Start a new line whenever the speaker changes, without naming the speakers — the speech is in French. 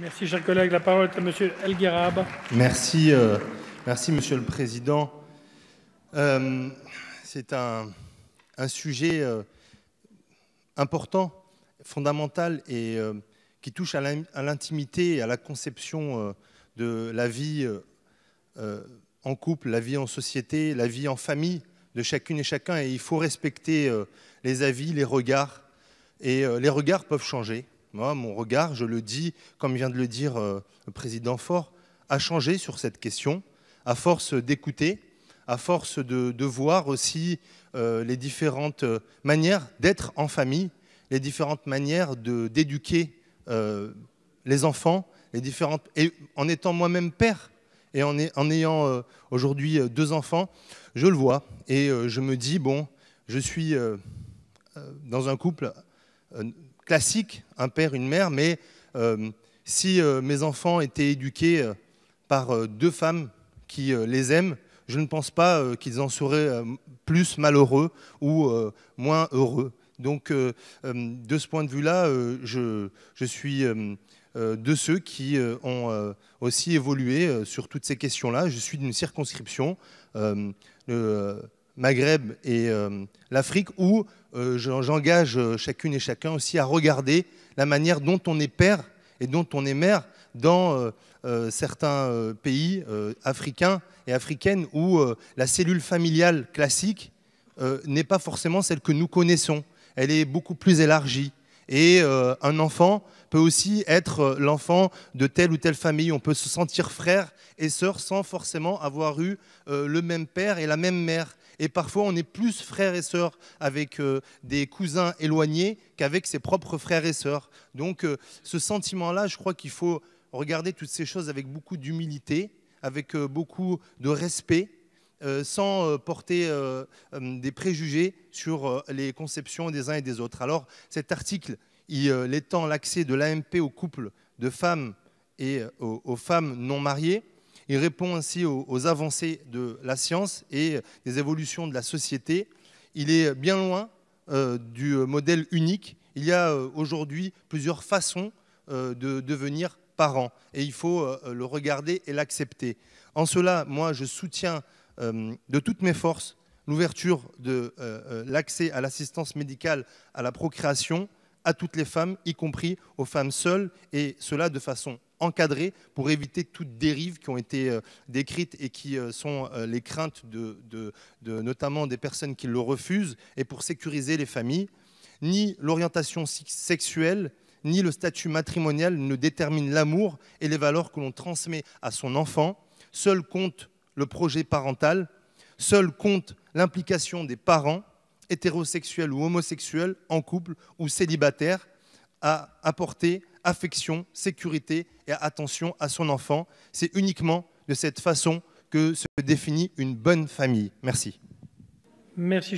Merci, chers collègues. La parole est à Monsieur El Guerab. Euh, merci, Monsieur le Président. Euh, c'est un, sujet euh, important, fondamental et qui touche à l'intimité et à la conception de la vie en couple, la vie en société, la vie en famille de chacune et chacun. Et il faut respecter les avis, les regards. Et les regards peuvent changer. Moi, mon regard, je le dis, comme vient de le dire euh, le président Fort, a changé sur cette question, à force d'écouter, à force de, voir aussi euh, les différentes manières d'être en famille, les différentes manières d'éduquer euh, les enfants, les différentes, et en étant moi-même père et en, ayant aujourd'hui deux enfants, je le vois et je me dis, bon, je suis dans un couple classique, un père, une mère, mais euh, si euh, mes enfants étaient éduqués euh, par deux femmes qui les aiment, je ne pense pas qu'ils en seraient plus malheureux ou moins heureux. Donc, de ce point de vue-là, je, suis de ceux qui ont aussi évolué sur toutes ces questions-là. Je suis d'une circonscription. Maghreb et euh, l'Afrique, où euh, j'engage euh, chacune et chacun aussi à regarder la manière dont on est père et dont on est mère dans certains pays africains et africaines où la cellule familiale classique n'est pas forcément celle que nous connaissons. Elle est beaucoup plus élargie. Et un enfant peut aussi être l'enfant de telle ou telle famille. On peut se sentir frère et sœur sans forcément avoir eu le même père et la même mère. Et parfois, on est plus frères et sœurs avec euh, des cousins éloignés qu'avec ses propres frères et sœurs. Donc, euh, ce sentiment-là, je crois qu'il faut regarder toutes ces choses avec beaucoup d'humilité, avec euh, beaucoup de respect. sans porter des préjugés sur les conceptions des uns et des autres. Alors cet article, il étend l'accès de l'AMP aux couples de femmes et aux femmes non mariées. Il répond ainsi aux, avancées de la science et des évolutions de la société. Il est bien loin euh, du modèle unique. Il y a euh, aujourd'hui plusieurs façons euh, de devenir parent et il faut le regarder et l'accepter. En cela, moi, je soutiens de toutes mes forces l'ouverture de l'accès à l'assistance médicale à la procréation à toutes les femmes, y compris aux femmes seules, et cela de façon encadré pour éviter toutes dérives qui ont été euh, décrites et qui euh, sont euh, les craintes de, notamment des personnes qui le refusent et pour sécuriser les familles. Ni l'orientation sexuelle, ni le statut matrimonial ne déterminent l'amour et les valeurs que l'on transmet à son enfant. Seul compte le projet parental, seul compte l'implication des parents, hétérosexuels ou homosexuels, en couple ou célibataires, à apporter affection, sécurité et attention à son enfant. C'est uniquement de cette façon que se définit une bonne famille. Merci. Merci.